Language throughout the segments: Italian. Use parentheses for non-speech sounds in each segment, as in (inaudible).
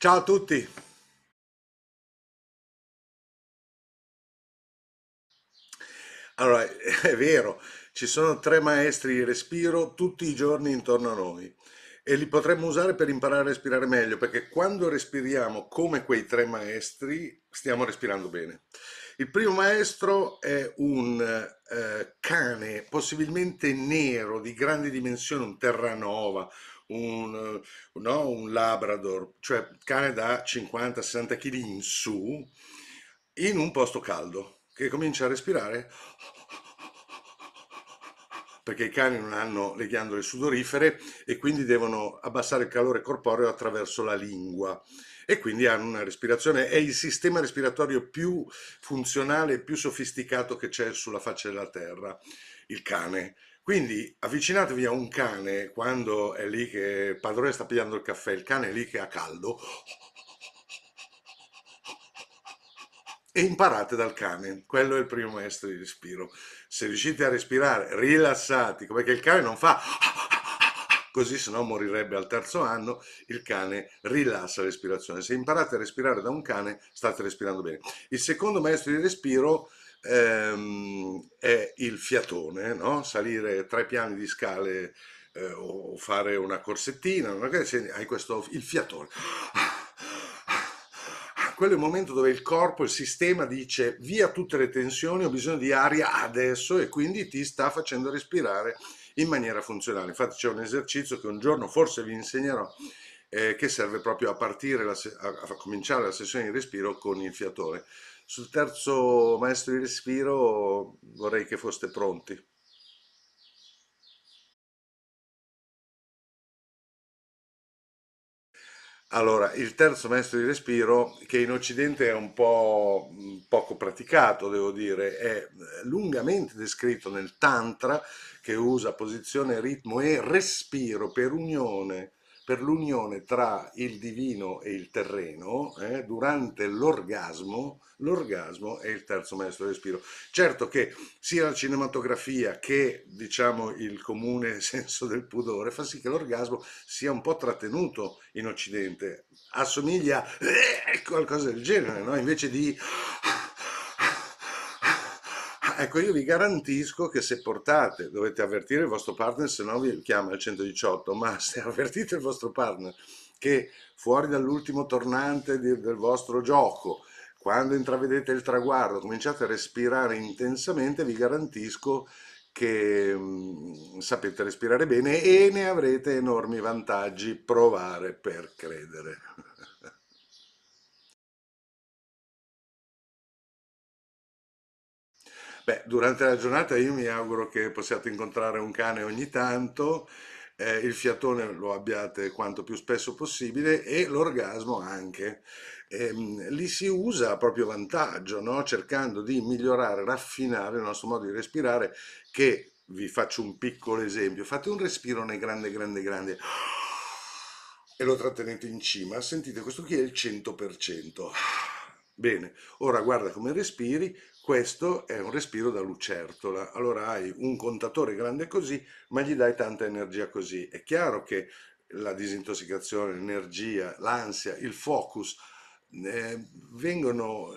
Ciao a tutti! Allora, è vero, ci sono tre maestri di respiro tutti i giorni intorno a noi e li potremmo usare per imparare a respirare meglio, perché quando respiriamo come quei tre maestri stiamo respirando bene. Il primo maestro è un eh, cane, possibilmente nero, di grandi dimensioni, un terranova, un, eh, no, un Labrador, cioè cane da 50-60 kg in su, in un posto caldo, che comincia a respirare perché i cani non hanno le ghiandole sudorifere e quindi devono abbassare il calore corporeo attraverso la lingua e quindi hanno una respirazione, è il sistema respiratorio più funzionale e più sofisticato che c'è sulla faccia della terra, il cane. Quindi avvicinatevi a un cane quando è lì che il padrone sta pigliando il caffè, il cane è lì che ha caldo e imparate dal cane, quello è il primo maestro di respiro. Se riuscite a respirare rilassati, che il cane non fa così se no morirebbe al terzo anno, il cane rilassa la respirazione. Se imparate a respirare da un cane state respirando bene. Il secondo maestro di respiro ehm, è il fiatone, no? salire tre piani di scale eh, o fare una corsettina, hai questo, il fiatone. Quello è il momento dove il corpo, il sistema dice via tutte le tensioni, ho bisogno di aria adesso e quindi ti sta facendo respirare in maniera funzionale. Infatti c'è un esercizio che un giorno forse vi insegnerò eh, che serve proprio a, partire la, a, cominciare la sessione di respiro con il fiatore. Sul terzo maestro di respiro vorrei che foste pronti. Allora, il terzo maestro di respiro, che in Occidente è un po' mm, poco praticato, devo dire, è lungamente descritto nel Tantra, che usa posizione, ritmo e respiro per unione per l'unione tra il divino e il terreno eh, durante l'orgasmo, l'orgasmo è il terzo maestro del respiro. Certo che sia la cinematografia che diciamo il comune (laughs) senso del pudore fa sì che l'orgasmo sia un po' trattenuto in Occidente, assomiglia eh, a eh, qualcosa del genere, no? invece di ecco, io vi garantisco che se portate, dovete avvertire il vostro partner, se no vi chiama il 118, ma (laughs) se avvertite il vostro partner che fuori dall'ultimo tornante di, del vostro gioco, quando intravedete il traguardo, cominciate a respirare intensamente, vi garantisco che mh, mm, sapete respirare bene e ne avrete enormi vantaggi, provare per credere. Beh, durante la giornata io mi auguro che possiate incontrare un cane ogni tanto, eh, il fiatone lo abbiate quanto più spesso possibile e l'orgasmo anche. Ehm, li si usa a proprio vantaggio, no? cercando di migliorare, raffinare il nostro modo di respirare, che vi faccio un piccolo esempio, fate un respiro nel grande, grande, grande e lo trattenete in cima, sentite questo qui è il 100%. Bene, ora guarda come respiri, questo è un respiro da lucertola, allora hai un contatore grande così, ma gli dai tanta energia così. È chiaro che la disintossicazione, l'energia, l'ansia, il focus eh, vengono,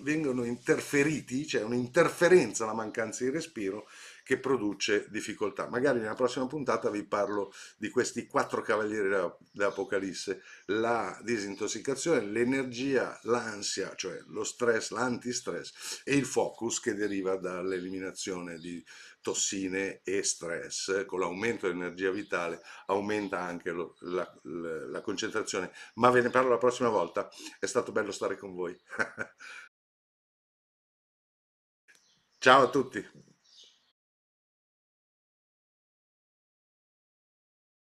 vengono interferiti, c'è cioè un'interferenza, la mancanza di respiro che produce difficoltà. Magari nella prossima puntata vi parlo di questi quattro cavalieri dell'Apocalisse, la disintossicazione, l'energia, l'ansia, cioè lo stress, l'antistress e il focus che deriva dall'eliminazione di tossine e stress. Con l'aumento dell'energia vitale aumenta anche lo, la, la, la concentrazione, ma ve ne parlo la prossima volta. È stato bello stare con voi. (laughs) Ciao a tutti!